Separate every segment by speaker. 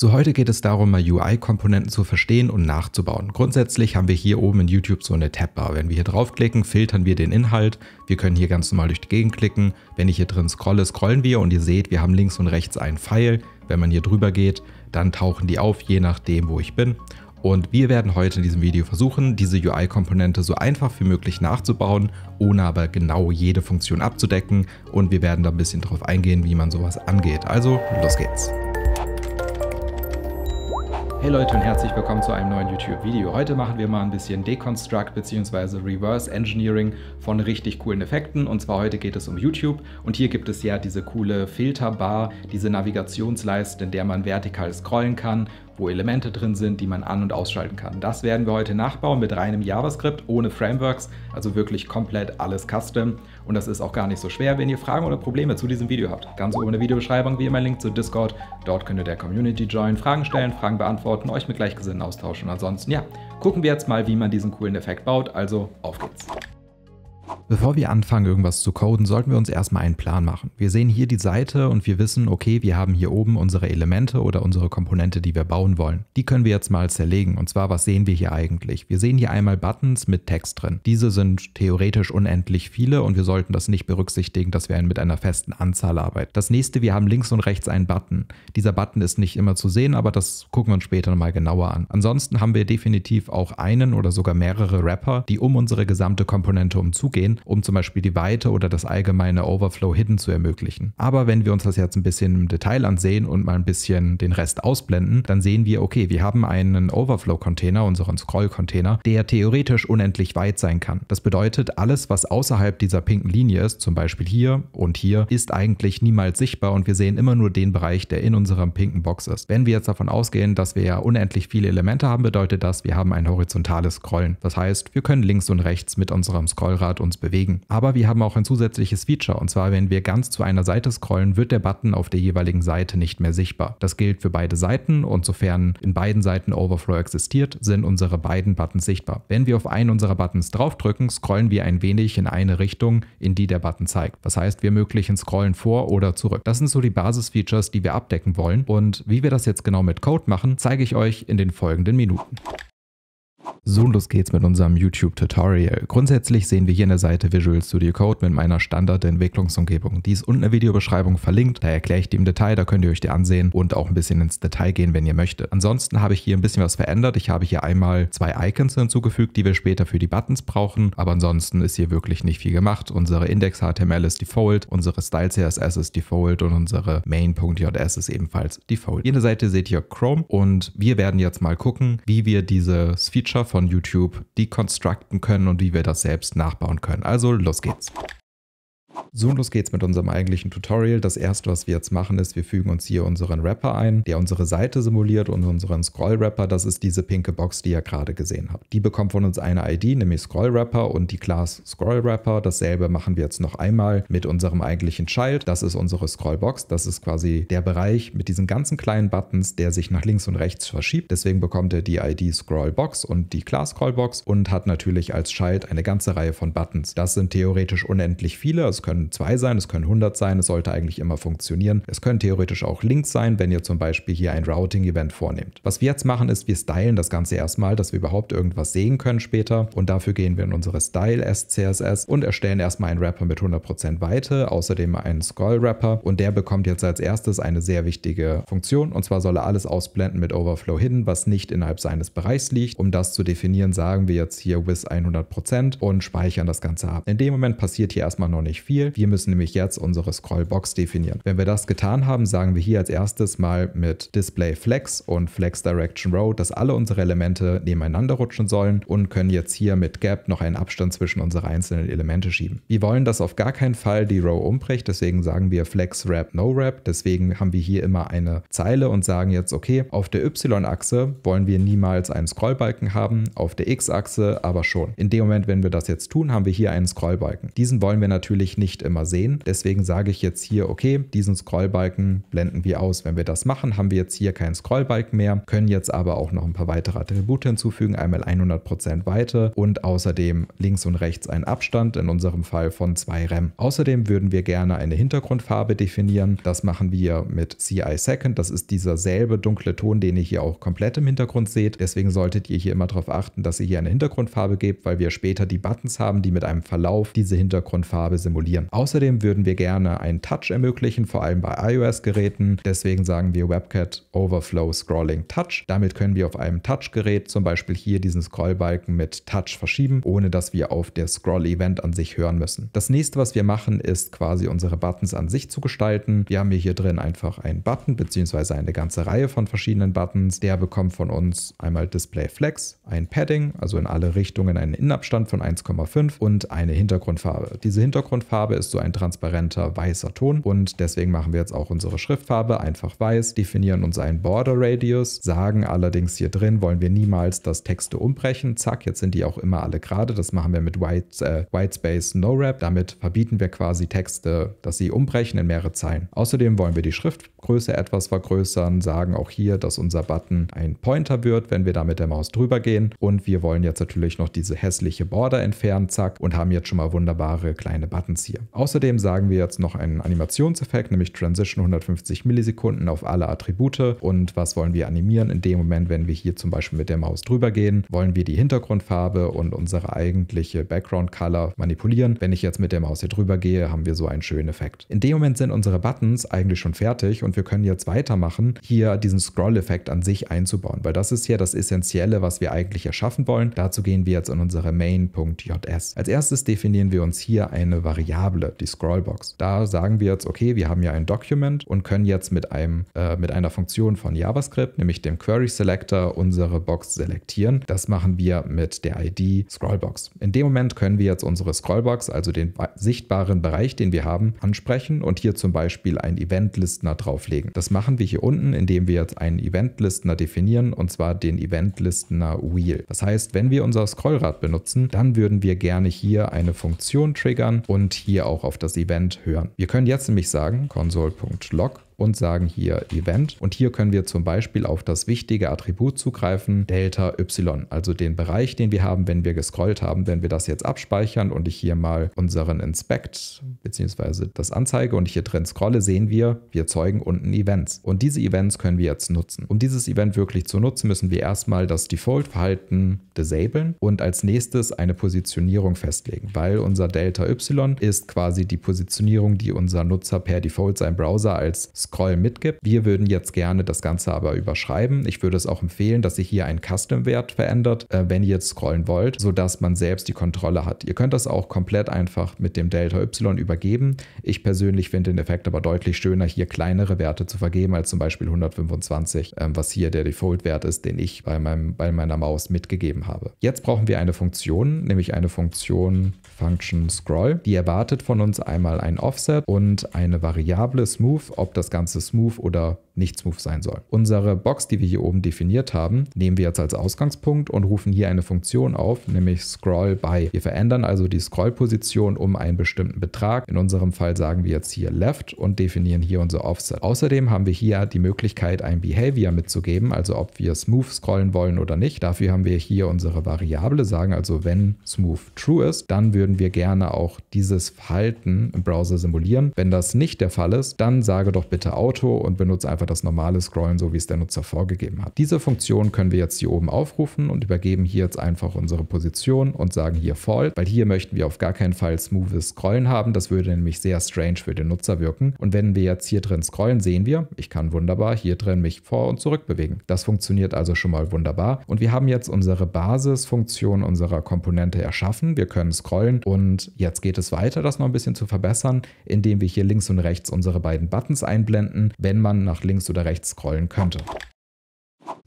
Speaker 1: So, heute geht es darum, mal UI-Komponenten zu verstehen und nachzubauen. Grundsätzlich haben wir hier oben in YouTube so eine Tabbar. Wenn wir hier draufklicken, filtern wir den Inhalt. Wir können hier ganz normal durch die Gegend klicken. Wenn ich hier drin scrolle, scrollen wir und ihr seht, wir haben links und rechts einen Pfeil. Wenn man hier drüber geht, dann tauchen die auf, je nachdem, wo ich bin. Und wir werden heute in diesem Video versuchen, diese UI-Komponente so einfach wie möglich nachzubauen, ohne aber genau jede Funktion abzudecken. Und wir werden da ein bisschen drauf eingehen, wie man sowas angeht. Also, los geht's! Hey Leute und herzlich willkommen zu einem neuen YouTube-Video. Heute machen wir mal ein bisschen Deconstruct bzw. Reverse Engineering von richtig coolen Effekten. Und zwar heute geht es um YouTube und hier gibt es ja diese coole Filterbar, diese Navigationsleiste, in der man vertikal scrollen kann wo Elemente drin sind, die man an- und ausschalten kann. Das werden wir heute nachbauen mit reinem JavaScript, ohne Frameworks, also wirklich komplett alles Custom. Und das ist auch gar nicht so schwer, wenn ihr Fragen oder Probleme zu diesem Video habt. Ganz oben in der Videobeschreibung wie immer Link zu Discord. Dort könnt ihr der Community join, Fragen stellen, Fragen beantworten, euch mit Gleichgesinnten austauschen. ansonsten, ja, gucken wir jetzt mal, wie man diesen coolen Effekt baut. Also, auf geht's! Bevor wir anfangen, irgendwas zu coden, sollten wir uns erstmal einen Plan machen. Wir sehen hier die Seite und wir wissen, okay, wir haben hier oben unsere Elemente oder unsere Komponente, die wir bauen wollen. Die können wir jetzt mal zerlegen. Und zwar, was sehen wir hier eigentlich? Wir sehen hier einmal Buttons mit Text drin. Diese sind theoretisch unendlich viele und wir sollten das nicht berücksichtigen, dass wir mit einer festen Anzahl arbeiten. Das nächste, wir haben links und rechts einen Button. Dieser Button ist nicht immer zu sehen, aber das gucken wir uns später nochmal genauer an. Ansonsten haben wir definitiv auch einen oder sogar mehrere Wrapper, die um unsere gesamte Komponente umzugehen gehen, um zum Beispiel die Weite oder das allgemeine Overflow-Hidden zu ermöglichen. Aber wenn wir uns das jetzt ein bisschen im Detail ansehen und mal ein bisschen den Rest ausblenden, dann sehen wir, okay, wir haben einen Overflow-Container, unseren Scroll-Container, der theoretisch unendlich weit sein kann. Das bedeutet, alles, was außerhalb dieser pinken Linie ist, zum Beispiel hier und hier, ist eigentlich niemals sichtbar und wir sehen immer nur den Bereich, der in unserem pinken Box ist. Wenn wir jetzt davon ausgehen, dass wir ja unendlich viele Elemente haben, bedeutet das, wir haben ein horizontales Scrollen. Das heißt, wir können links und rechts mit unserem Scrollrad und uns bewegen. Aber wir haben auch ein zusätzliches Feature und zwar, wenn wir ganz zu einer Seite scrollen, wird der Button auf der jeweiligen Seite nicht mehr sichtbar. Das gilt für beide Seiten und sofern in beiden Seiten Overflow existiert, sind unsere beiden Buttons sichtbar. Wenn wir auf einen unserer Buttons draufdrücken, scrollen wir ein wenig in eine Richtung, in die der Button zeigt. Das heißt, wir ermöglichen Scrollen vor oder zurück. Das sind so die Basisfeatures, die wir abdecken wollen und wie wir das jetzt genau mit Code machen, zeige ich euch in den folgenden Minuten. So, los geht's mit unserem YouTube-Tutorial. Grundsätzlich sehen wir hier in der Seite Visual Studio Code mit meiner Standard-Entwicklungsumgebung. Die ist unten in der Videobeschreibung verlinkt, da erkläre ich die im Detail, da könnt ihr euch die ansehen und auch ein bisschen ins Detail gehen, wenn ihr möchtet. Ansonsten habe ich hier ein bisschen was verändert. Ich habe hier einmal zwei Icons hinzugefügt, die wir später für die Buttons brauchen, aber ansonsten ist hier wirklich nicht viel gemacht. Unsere Index.html ist default, unsere Style.css ist default und unsere Main.js ist ebenfalls default. Hier in der Seite seht ihr Chrome und wir werden jetzt mal gucken, wie wir dieses Feature Launcher von YouTube, die constructen können und wie wir das selbst nachbauen können. Also los geht's. So, los geht's mit unserem eigentlichen Tutorial. Das erste, was wir jetzt machen, ist, wir fügen uns hier unseren Wrapper ein, der unsere Seite simuliert und unseren Scroll-Wrapper. Das ist diese pinke Box, die ihr gerade gesehen habt. Die bekommt von uns eine ID, nämlich Scroll-Wrapper und die Class Scroll-Wrapper. Dasselbe machen wir jetzt noch einmal mit unserem eigentlichen Child. Das ist unsere Scroll-Box. Das ist quasi der Bereich mit diesen ganzen kleinen Buttons, der sich nach links und rechts verschiebt. Deswegen bekommt er die ID Scroll-Box und die Class Scroll-Box und hat natürlich als Child eine ganze Reihe von Buttons. Das sind theoretisch unendlich viele. Es können können zwei sein, es können 100 sein, es sollte eigentlich immer funktionieren. Es können theoretisch auch Links sein, wenn ihr zum Beispiel hier ein Routing-Event vornehmt. Was wir jetzt machen, ist, wir stylen das Ganze erstmal, dass wir überhaupt irgendwas sehen können später. Und dafür gehen wir in unsere Style-SCSS und erstellen erstmal einen Wrapper mit 100% Weite, außerdem einen Scroll-Wrapper. Und der bekommt jetzt als erstes eine sehr wichtige Funktion. Und zwar soll er alles ausblenden mit Overflow Hidden, was nicht innerhalb seines Bereichs liegt. Um das zu definieren, sagen wir jetzt hier with 100% und speichern das Ganze ab. In dem Moment passiert hier erstmal noch nicht viel. Beispiel. Wir müssen nämlich jetzt unsere Scrollbox definieren. Wenn wir das getan haben, sagen wir hier als erstes mal mit Display Flex und Flex Direction Row, dass alle unsere Elemente nebeneinander rutschen sollen und können jetzt hier mit Gap noch einen Abstand zwischen unsere einzelnen Elemente schieben. Wir wollen dass auf gar keinen Fall die Row umbricht, deswegen sagen wir Flex Wrap No Wrap. Deswegen haben wir hier immer eine Zeile und sagen jetzt, okay, auf der Y-Achse wollen wir niemals einen Scrollbalken haben, auf der X-Achse aber schon. In dem Moment, wenn wir das jetzt tun, haben wir hier einen Scrollbalken. Diesen wollen wir natürlich nicht nicht immer sehen. Deswegen sage ich jetzt hier, okay, diesen Scrollbalken blenden wir aus. Wenn wir das machen, haben wir jetzt hier keinen Scrollbalken mehr, können jetzt aber auch noch ein paar weitere Attribute hinzufügen. Einmal 100% Weite und außerdem links und rechts einen Abstand, in unserem Fall von 2 Rem. Außerdem würden wir gerne eine Hintergrundfarbe definieren. Das machen wir mit CI Second. Das ist dieser selbe dunkle Ton, den ihr hier auch komplett im Hintergrund seht. Deswegen solltet ihr hier immer darauf achten, dass ihr hier eine Hintergrundfarbe gebt, weil wir später die Buttons haben, die mit einem Verlauf diese Hintergrundfarbe simulieren. Außerdem würden wir gerne einen Touch ermöglichen, vor allem bei iOS-Geräten. Deswegen sagen wir WebCat Overflow Scrolling Touch. Damit können wir auf einem Touch-Gerät zum Beispiel hier diesen Scrollbalken mit Touch verschieben, ohne dass wir auf der Scroll-Event an sich hören müssen. Das nächste, was wir machen, ist quasi unsere Buttons an sich zu gestalten. Wir haben hier drin einfach einen Button bzw. eine ganze Reihe von verschiedenen Buttons. Der bekommt von uns einmal Display Flex, ein Padding, also in alle Richtungen einen Innenabstand von 1,5 und eine Hintergrundfarbe. Diese Hintergrundfarbe ist so ein transparenter weißer Ton und deswegen machen wir jetzt auch unsere Schriftfarbe einfach weiß, definieren uns einen Border Radius, sagen allerdings hier drin, wollen wir niemals, dass Texte umbrechen. Zack, jetzt sind die auch immer alle gerade. Das machen wir mit White, äh, Whitespace No Wrap. Damit verbieten wir quasi Texte, dass sie umbrechen in mehrere Zeilen. Außerdem wollen wir die Schriftgröße etwas vergrößern, sagen auch hier, dass unser Button ein Pointer wird, wenn wir da mit der Maus drüber gehen. Und wir wollen jetzt natürlich noch diese hässliche Border entfernen, zack, und haben jetzt schon mal wunderbare kleine Buttons hier. Außerdem sagen wir jetzt noch einen Animationseffekt, nämlich Transition 150 Millisekunden auf alle Attribute. Und was wollen wir animieren? In dem Moment, wenn wir hier zum Beispiel mit der Maus drüber gehen, wollen wir die Hintergrundfarbe und unsere eigentliche Background Color manipulieren. Wenn ich jetzt mit der Maus hier drüber gehe, haben wir so einen schönen Effekt. In dem Moment sind unsere Buttons eigentlich schon fertig und wir können jetzt weitermachen, hier diesen Scroll-Effekt an sich einzubauen, weil das ist ja das Essentielle, was wir eigentlich erschaffen wollen. Dazu gehen wir jetzt in unsere main.js. Als erstes definieren wir uns hier eine Variable Tablet, die Scrollbox. Da sagen wir jetzt, okay, wir haben ja ein Document und können jetzt mit, einem, äh, mit einer Funktion von JavaScript, nämlich dem Query Selector, unsere Box selektieren. Das machen wir mit der ID Scrollbox. In dem Moment können wir jetzt unsere Scrollbox, also den sichtbaren Bereich, den wir haben, ansprechen und hier zum Beispiel einen Event-Listener drauflegen. Das machen wir hier unten, indem wir jetzt einen Event-Listener definieren und zwar den Event-Listener Wheel. Das heißt, wenn wir unser Scrollrad benutzen, dann würden wir gerne hier eine Funktion triggern und hier auch auf das Event hören. Wir können jetzt nämlich sagen, console.log und sagen hier Event. Und hier können wir zum Beispiel auf das wichtige Attribut zugreifen, Delta Y, also den Bereich, den wir haben, wenn wir gescrollt haben. Wenn wir das jetzt abspeichern und ich hier mal unseren Inspect bzw. das anzeige und ich hier drin scrolle, sehen wir, wir zeugen unten Events. Und diese Events können wir jetzt nutzen. Um dieses Event wirklich zu nutzen, müssen wir erstmal das Default-Verhalten disablen und als nächstes eine Positionierung festlegen, weil unser Delta Y ist quasi die Positionierung, die unser Nutzer per Default sein Browser als Scroll mitgibt. Wir würden jetzt gerne das Ganze aber überschreiben. Ich würde es auch empfehlen, dass ihr hier einen Custom-Wert verändert, äh, wenn ihr jetzt scrollen wollt, sodass man selbst die Kontrolle hat. Ihr könnt das auch komplett einfach mit dem Delta Y übergeben. Ich persönlich finde den Effekt aber deutlich schöner, hier kleinere Werte zu vergeben als zum Beispiel 125, ähm, was hier der Default-Wert ist, den ich bei, meinem, bei meiner Maus mitgegeben habe. Jetzt brauchen wir eine Funktion, nämlich eine Funktion Function Scroll. Die erwartet von uns einmal ein Offset und eine Variable Smooth, ob das Ganze Ganze smooth oder nicht smooth sein soll. Unsere Box, die wir hier oben definiert haben, nehmen wir jetzt als Ausgangspunkt und rufen hier eine Funktion auf, nämlich scroll by. Wir verändern also die Scroll-Position um einen bestimmten Betrag. In unserem Fall sagen wir jetzt hier left und definieren hier unser Offset. Außerdem haben wir hier die Möglichkeit, ein Behavior mitzugeben, also ob wir smooth scrollen wollen oder nicht. Dafür haben wir hier unsere Variable, sagen also wenn smooth true ist, dann würden wir gerne auch dieses Verhalten im Browser simulieren. Wenn das nicht der Fall ist, dann sage doch bitte Taste Auto und benutze einfach das normale Scrollen, so wie es der Nutzer vorgegeben hat. Diese Funktion können wir jetzt hier oben aufrufen und übergeben hier jetzt einfach unsere Position und sagen hier Fall, weil hier möchten wir auf gar keinen Fall smoothes Scrollen haben. Das würde nämlich sehr strange für den Nutzer wirken. Und wenn wir jetzt hier drin scrollen, sehen wir, ich kann wunderbar hier drin mich vor und zurück bewegen. Das funktioniert also schon mal wunderbar. Und wir haben jetzt unsere Basisfunktion unserer Komponente erschaffen. Wir können scrollen und jetzt geht es weiter, das noch ein bisschen zu verbessern, indem wir hier links und rechts unsere beiden Buttons einblenden einblenden, wenn man nach links oder rechts scrollen könnte.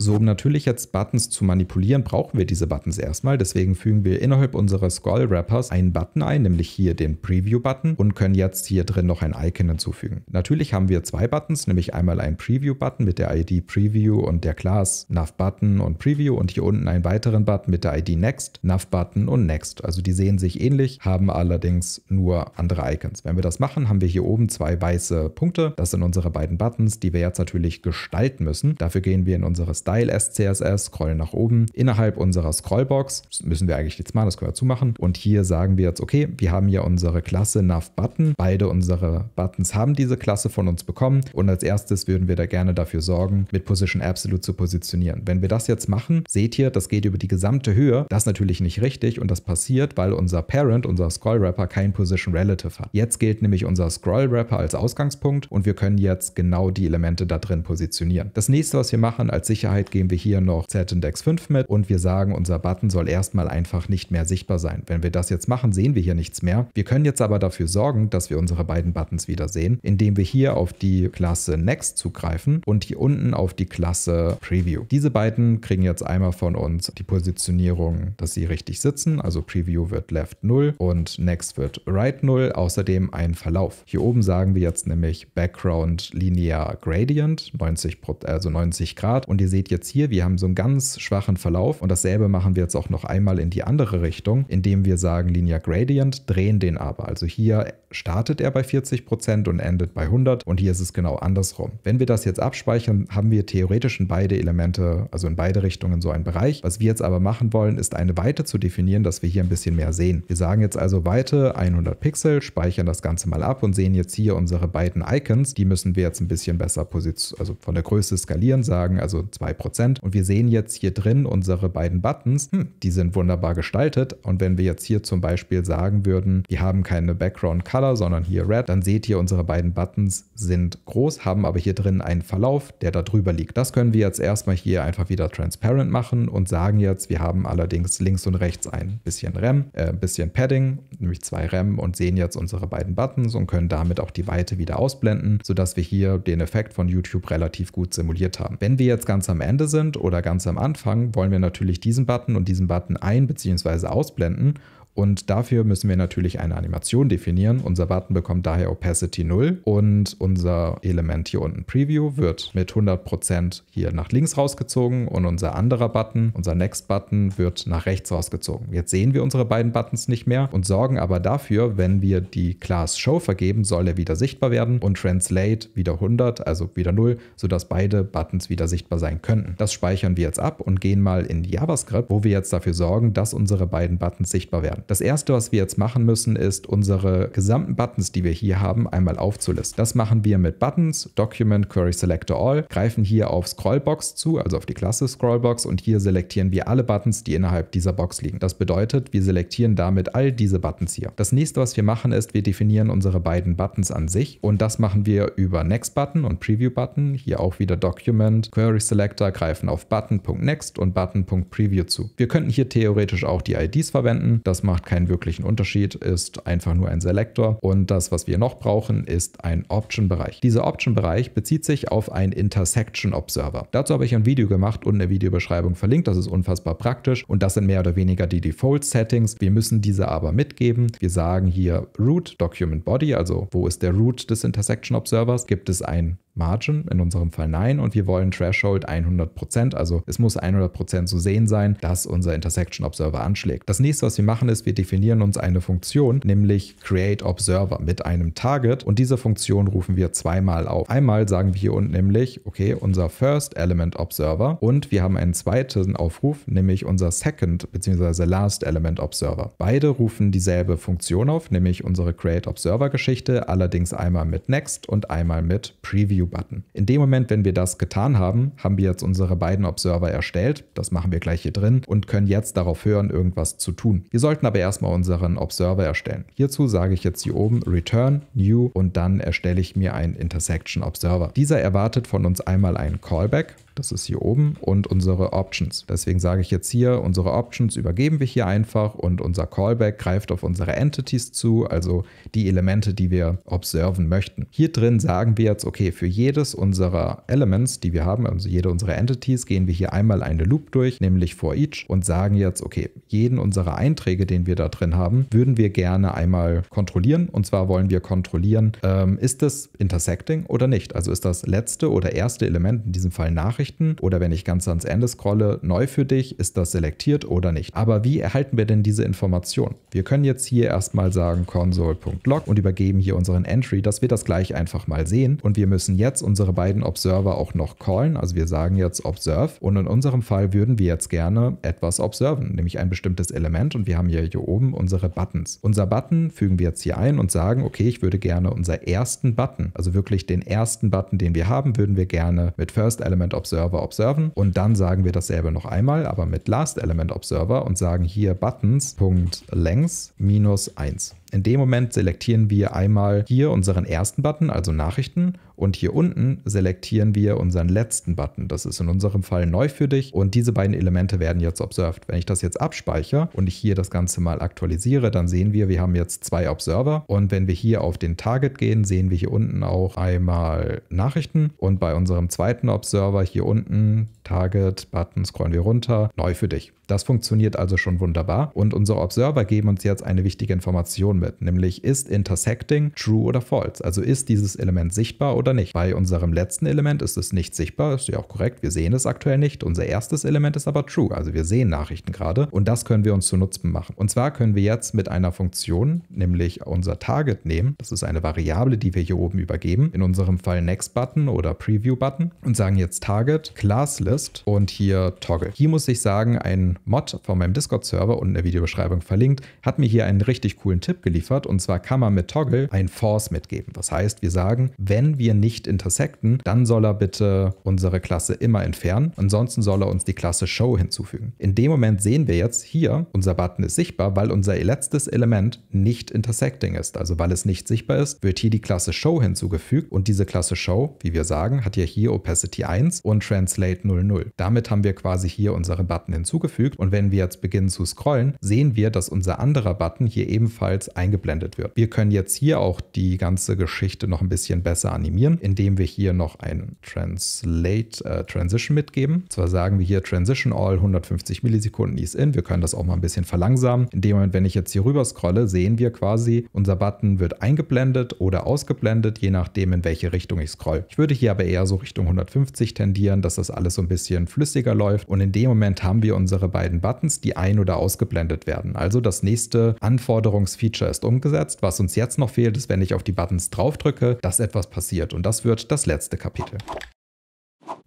Speaker 1: So, um natürlich jetzt Buttons zu manipulieren, brauchen wir diese Buttons erstmal. Deswegen fügen wir innerhalb unseres Scroll-Wrappers einen Button ein, nämlich hier den Preview-Button und können jetzt hier drin noch ein Icon hinzufügen. Natürlich haben wir zwei Buttons, nämlich einmal einen Preview-Button mit der ID Preview und der Class Nav-Button und Preview und hier unten einen weiteren Button mit der ID Next, Nav-Button und Next. Also die sehen sich ähnlich, haben allerdings nur andere Icons. Wenn wir das machen, haben wir hier oben zwei weiße Punkte. Das sind unsere beiden Buttons, die wir jetzt natürlich gestalten müssen. Dafür gehen wir in unsere Start Style as CSS, scrollen nach oben. Innerhalb unserer Scrollbox, das müssen wir eigentlich jetzt mal, das können wir zumachen. Und hier sagen wir jetzt, okay, wir haben ja unsere Klasse NavButton. Beide unsere Buttons haben diese Klasse von uns bekommen. Und als erstes würden wir da gerne dafür sorgen, mit Position Absolute zu positionieren. Wenn wir das jetzt machen, seht ihr, das geht über die gesamte Höhe. Das ist natürlich nicht richtig und das passiert, weil unser Parent, unser Scroll Wrapper, kein Position Relative hat. Jetzt gilt nämlich unser Scroll Wrapper als Ausgangspunkt und wir können jetzt genau die Elemente da drin positionieren. Das nächste, was wir machen als Sicherheit, Sicherheit geben wir hier noch Z-Index 5 mit und wir sagen, unser Button soll erstmal einfach nicht mehr sichtbar sein. Wenn wir das jetzt machen, sehen wir hier nichts mehr. Wir können jetzt aber dafür sorgen, dass wir unsere beiden Buttons wieder sehen, indem wir hier auf die Klasse Next zugreifen und hier unten auf die Klasse Preview. Diese beiden kriegen jetzt einmal von uns die Positionierung, dass sie richtig sitzen. Also Preview wird Left 0 und Next wird Right 0. Außerdem einen Verlauf. Hier oben sagen wir jetzt nämlich Background Linear Gradient, 90 also 90 Grad. Und ihr seht, seht jetzt hier, wir haben so einen ganz schwachen Verlauf und dasselbe machen wir jetzt auch noch einmal in die andere Richtung, indem wir sagen Linear Gradient, drehen den aber. Also hier startet er bei 40% und endet bei 100 und hier ist es genau andersrum. Wenn wir das jetzt abspeichern, haben wir theoretisch in beide Elemente, also in beide Richtungen so einen Bereich. Was wir jetzt aber machen wollen, ist eine Weite zu definieren, dass wir hier ein bisschen mehr sehen. Wir sagen jetzt also Weite 100 Pixel, speichern das Ganze mal ab und sehen jetzt hier unsere beiden Icons. Die müssen wir jetzt ein bisschen besser positionieren, also von der Größe skalieren, sagen also 2 2%. Und wir sehen jetzt hier drin unsere beiden Buttons, hm, die sind wunderbar gestaltet. Und wenn wir jetzt hier zum Beispiel sagen würden, die haben keine Background Color, sondern hier Red, dann seht ihr, unsere beiden Buttons sind groß, haben aber hier drin einen Verlauf, der da drüber liegt. Das können wir jetzt erstmal hier einfach wieder transparent machen und sagen jetzt, wir haben allerdings links und rechts ein bisschen RAM, äh, ein bisschen Padding, nämlich zwei RAM und sehen jetzt unsere beiden Buttons und können damit auch die Weite wieder ausblenden, sodass wir hier den Effekt von YouTube relativ gut simuliert haben. Wenn wir jetzt ganz am Ende sind oder ganz am Anfang, wollen wir natürlich diesen Button und diesen Button ein- bzw. ausblenden und dafür müssen wir natürlich eine Animation definieren. Unser Button bekommt daher Opacity 0 und unser Element hier unten Preview wird mit 100% hier nach links rausgezogen und unser anderer Button, unser Next Button wird nach rechts rausgezogen. Jetzt sehen wir unsere beiden Buttons nicht mehr und sorgen aber dafür, wenn wir die Class Show vergeben, soll er wieder sichtbar werden und Translate wieder 100, also wieder 0, sodass beide Buttons wieder sichtbar sein könnten. Das speichern wir jetzt ab und gehen mal in JavaScript, wo wir jetzt dafür sorgen, dass unsere beiden Buttons sichtbar werden. Das erste, was wir jetzt machen müssen, ist unsere gesamten Buttons, die wir hier haben, einmal aufzulisten. Das machen wir mit Buttons, Document, Query Selector All, greifen hier auf Scrollbox zu, also auf die Klasse Scrollbox und hier selektieren wir alle Buttons, die innerhalb dieser Box liegen. Das bedeutet, wir selektieren damit all diese Buttons hier. Das nächste, was wir machen, ist, wir definieren unsere beiden Buttons an sich und das machen wir über Next Button und Preview Button. Hier auch wieder Document, Query Selector, greifen auf Button.next und Button.preview zu. Wir könnten hier theoretisch auch die IDs verwenden, das machen macht keinen wirklichen Unterschied, ist einfach nur ein Selektor. Und das, was wir noch brauchen, ist ein Option-Bereich. Dieser Option-Bereich bezieht sich auf einen Intersection-Observer. Dazu habe ich ein Video gemacht und eine Videobeschreibung verlinkt. Das ist unfassbar praktisch. Und das sind mehr oder weniger die Default-Settings. Wir müssen diese aber mitgeben. Wir sagen hier Root Document Body, also wo ist der Root des Intersection Observers? Gibt es ein Margin, in unserem Fall nein, und wir wollen Threshold 100%, also es muss 100% zu sehen sein, dass unser Intersection Observer anschlägt. Das nächste, was wir machen, ist, wir definieren uns eine Funktion, nämlich Create Observer mit einem Target und diese Funktion rufen wir zweimal auf. Einmal sagen wir hier unten nämlich, okay, unser First Element Observer und wir haben einen zweiten Aufruf, nämlich unser Second bzw. Last Element Observer. Beide rufen dieselbe Funktion auf, nämlich unsere Create Observer Geschichte, allerdings einmal mit Next und einmal mit Preview. Preview-Button. In dem Moment, wenn wir das getan haben, haben wir jetzt unsere beiden Observer erstellt. Das machen wir gleich hier drin und können jetzt darauf hören, irgendwas zu tun. Wir sollten aber erstmal unseren Observer erstellen. Hierzu sage ich jetzt hier oben Return, New und dann erstelle ich mir einen Intersection Observer. Dieser erwartet von uns einmal einen Callback das ist hier oben und unsere Options. Deswegen sage ich jetzt hier, unsere Options übergeben wir hier einfach und unser Callback greift auf unsere Entities zu, also die Elemente, die wir observen möchten. Hier drin sagen wir jetzt, okay, für jedes unserer Elements, die wir haben, also jede unserer Entities, gehen wir hier einmal eine Loop durch, nämlich for each und sagen jetzt, okay, jeden unserer Einträge, den wir da drin haben, würden wir gerne einmal kontrollieren. Und zwar wollen wir kontrollieren, ähm, ist das intersecting oder nicht? Also ist das letzte oder erste Element, in diesem Fall Nachricht, Nachrichten oder wenn ich ganz ans Ende scrolle, neu für dich, ist das selektiert oder nicht. Aber wie erhalten wir denn diese Information? Wir können jetzt hier erstmal sagen console.log und übergeben hier unseren Entry, dass wir das gleich einfach mal sehen und wir müssen jetzt unsere beiden Observer auch noch callen, also wir sagen jetzt observe und in unserem Fall würden wir jetzt gerne etwas observen, nämlich ein bestimmtes Element und wir haben hier, hier oben unsere Buttons. Unser Button fügen wir jetzt hier ein und sagen, okay, ich würde gerne unser ersten Button, also wirklich den ersten Button, den wir haben, würden wir gerne mit First Element Observe Observer observen und dann sagen wir dasselbe noch einmal, aber mit Last Element Observer und sagen hier Buttons.length minus 1. In dem Moment selektieren wir einmal hier unseren ersten Button, also Nachrichten, und hier unten selektieren wir unseren letzten Button. Das ist in unserem Fall neu für dich und diese beiden Elemente werden jetzt observed. Wenn ich das jetzt abspeichere und ich hier das Ganze mal aktualisiere, dann sehen wir, wir haben jetzt zwei Observer und wenn wir hier auf den Target gehen, sehen wir hier unten auch einmal Nachrichten und bei unserem zweiten Observer hier unten Target, Button, scrollen wir runter, neu für dich. Das funktioniert also schon wunderbar und unsere Observer geben uns jetzt eine wichtige Information mit, nämlich ist Intersecting true oder false, also ist dieses Element sichtbar oder nicht. Bei unserem letzten Element ist es nicht sichtbar, ist ja auch korrekt, wir sehen es aktuell nicht. Unser erstes Element ist aber true, also wir sehen Nachrichten gerade und das können wir uns zu Nutzen machen. Und zwar können wir jetzt mit einer Funktion, nämlich unser Target nehmen, das ist eine Variable, die wir hier oben übergeben, in unserem Fall Next Button oder Preview Button und sagen jetzt Target Class ist und hier Toggle. Hier muss ich sagen, ein Mod von meinem Discord-Server unten in der Videobeschreibung verlinkt, hat mir hier einen richtig coolen Tipp geliefert und zwar kann man mit Toggle ein Force mitgeben. Das heißt, wir sagen, wenn wir nicht intersecten, dann soll er bitte unsere Klasse immer entfernen, ansonsten soll er uns die Klasse Show hinzufügen. In dem Moment sehen wir jetzt hier, unser Button ist sichtbar, weil unser letztes Element nicht intersecting ist. Also weil es nicht sichtbar ist, wird hier die Klasse Show hinzugefügt und diese Klasse Show, wie wir sagen, hat ja hier Opacity 1 und Translate 0 000. Damit haben wir quasi hier unseren Button hinzugefügt und wenn wir jetzt beginnen zu scrollen, sehen wir, dass unser anderer Button hier ebenfalls eingeblendet wird. Wir können jetzt hier auch die ganze Geschichte noch ein bisschen besser animieren, indem wir hier noch ein Translate äh, Transition mitgeben. Und zwar sagen wir hier Transition All 150 Millisekunden Ease In. Wir können das auch mal ein bisschen verlangsamen. In dem Moment, wenn ich jetzt hier rüber scrolle, sehen wir quasi, unser Button wird eingeblendet oder ausgeblendet, je nachdem, in welche Richtung ich scroll. Ich würde hier aber eher so Richtung 150 tendieren, dass das alles so ein bisschen flüssiger läuft. Und in dem Moment haben wir unsere beiden Buttons, die ein- oder ausgeblendet werden. Also das nächste Anforderungsfeature ist umgesetzt. Was uns jetzt noch fehlt, ist, wenn ich auf die Buttons drauf drücke, dass etwas passiert. Und das wird das letzte Kapitel.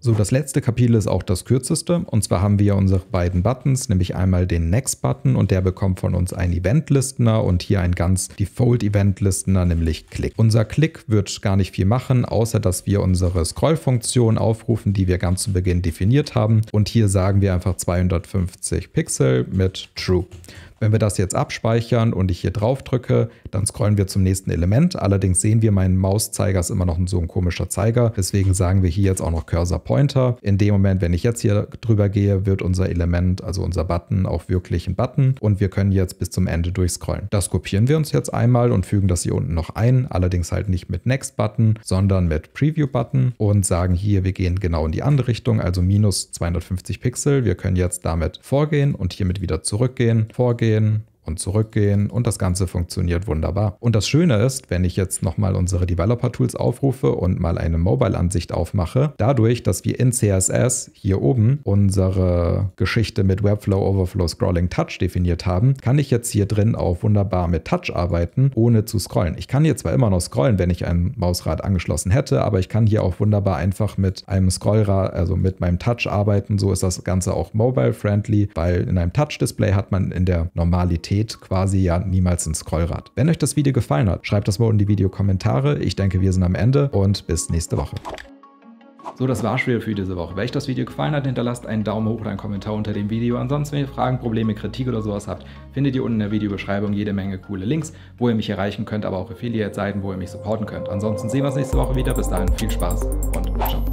Speaker 1: So, das letzte Kapitel ist auch das kürzeste. Und zwar haben wir unsere beiden Buttons, nämlich einmal den Next-Button und der bekommt von uns einen Event-Listener und hier ein ganz Default-Event-Listener, nämlich Klick. Unser Klick wird gar nicht viel machen, außer dass wir unsere Scroll-Funktion aufrufen, die wir ganz zu Beginn definiert haben. Und hier sagen wir einfach 250 Pixel mit True. Wenn wir das jetzt abspeichern und ich hier drauf drücke, dann scrollen wir zum nächsten Element. Allerdings sehen wir, mein Mauszeiger ist immer noch so ein komischer Zeiger. Deswegen sagen wir hier jetzt auch noch Cursor Pointer. In dem Moment, wenn ich jetzt hier drüber gehe, wird unser Element, also unser Button, auch wirklich ein Button. Und wir können jetzt bis zum Ende durchscrollen. Das kopieren wir uns jetzt einmal und fügen das hier unten noch ein. Allerdings halt nicht mit Next Button, sondern mit Preview Button und sagen hier, wir gehen genau in die andere Richtung, also minus 250 Pixel. Wir können jetzt damit vorgehen und hiermit wieder zurückgehen, vorgehen gehen und zurückgehen und das Ganze funktioniert wunderbar. Und das Schöne ist, wenn ich jetzt nochmal unsere Developer-Tools aufrufe und mal eine Mobile-Ansicht aufmache, dadurch, dass wir in CSS hier oben unsere Geschichte mit Webflow Overflow Scrolling Touch definiert haben, kann ich jetzt hier drin auch wunderbar mit Touch arbeiten, ohne zu scrollen. Ich kann hier zwar immer noch scrollen, wenn ich ein Mausrad angeschlossen hätte, aber ich kann hier auch wunderbar einfach mit einem Scrollrad, also mit meinem Touch arbeiten. So ist das Ganze auch mobile-friendly, weil in einem Touch-Display hat man in der Normalität Realität quasi ja niemals ein Scrollrad. Wenn euch das Video gefallen hat, schreibt das mal in die Videokommentare. Ich denke, wir sind am Ende und bis nächste Woche. So, das war's wieder für diese Woche. Wenn euch das Video gefallen hat, hinterlasst einen Daumen hoch oder einen Kommentar unter dem Video. Ansonsten, wenn ihr Fragen, Probleme, Kritik oder sowas habt, findet ihr unten in der Videobeschreibung jede Menge coole Links, wo ihr mich erreichen könnt, aber auch Affiliate-Seiten, wo ihr mich supporten könnt. Ansonsten sehen wir uns nächste Woche wieder. Bis dahin, viel Spaß und ciao.